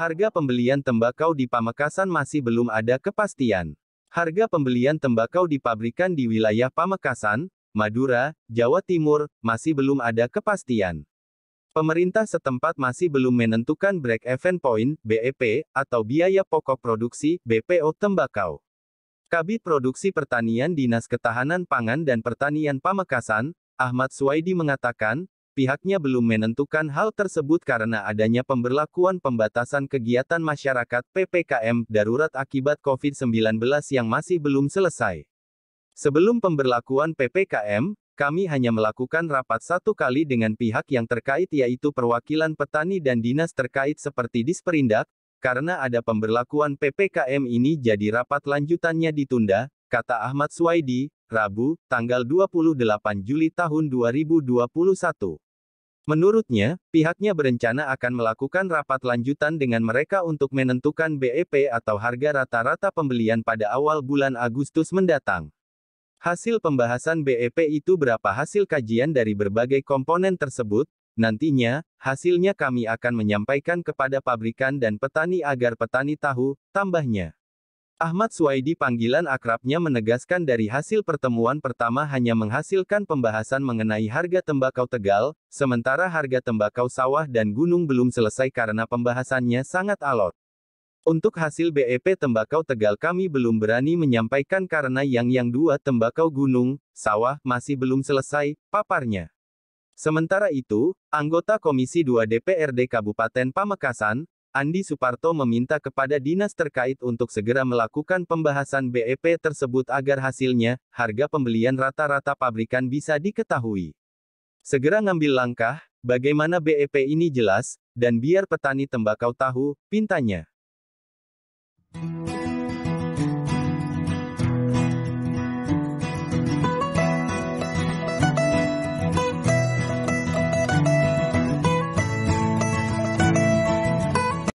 Harga pembelian tembakau di Pamekasan masih belum ada kepastian. Harga pembelian tembakau di pabrikan di wilayah Pamekasan, Madura, Jawa Timur, masih belum ada kepastian. Pemerintah setempat masih belum menentukan break even point (BEP) atau biaya pokok produksi (BPO) tembakau. Kabit Produksi Pertanian Dinas Ketahanan Pangan dan Pertanian Pamekasan, Ahmad Suwaidi mengatakan, pihaknya belum menentukan hal tersebut karena adanya pemberlakuan pembatasan kegiatan masyarakat PPKM darurat akibat COVID-19 yang masih belum selesai. Sebelum pemberlakuan PPKM, kami hanya melakukan rapat satu kali dengan pihak yang terkait yaitu perwakilan petani dan dinas terkait seperti Disperindak, karena ada pemberlakuan PPKM ini jadi rapat lanjutannya ditunda, kata Ahmad Suwaidi, Rabu, tanggal 28 Juli tahun 2021. Menurutnya, pihaknya berencana akan melakukan rapat lanjutan dengan mereka untuk menentukan BEP atau harga rata-rata pembelian pada awal bulan Agustus mendatang. Hasil pembahasan BEP itu berapa hasil kajian dari berbagai komponen tersebut, nantinya, hasilnya kami akan menyampaikan kepada pabrikan dan petani agar petani tahu, tambahnya. Ahmad Suwaidi panggilan akrabnya menegaskan dari hasil pertemuan pertama hanya menghasilkan pembahasan mengenai harga tembakau Tegal, sementara harga tembakau sawah dan gunung belum selesai karena pembahasannya sangat alot. Untuk hasil BEP tembakau Tegal kami belum berani menyampaikan karena yang yang dua tembakau gunung, sawah, masih belum selesai, paparnya. Sementara itu, anggota Komisi 2 DPRD Kabupaten Pamekasan, Andi Suparto meminta kepada dinas terkait untuk segera melakukan pembahasan BEP tersebut agar hasilnya, harga pembelian rata-rata pabrikan bisa diketahui. Segera ngambil langkah, bagaimana BEP ini jelas, dan biar petani tembakau tahu, pintanya.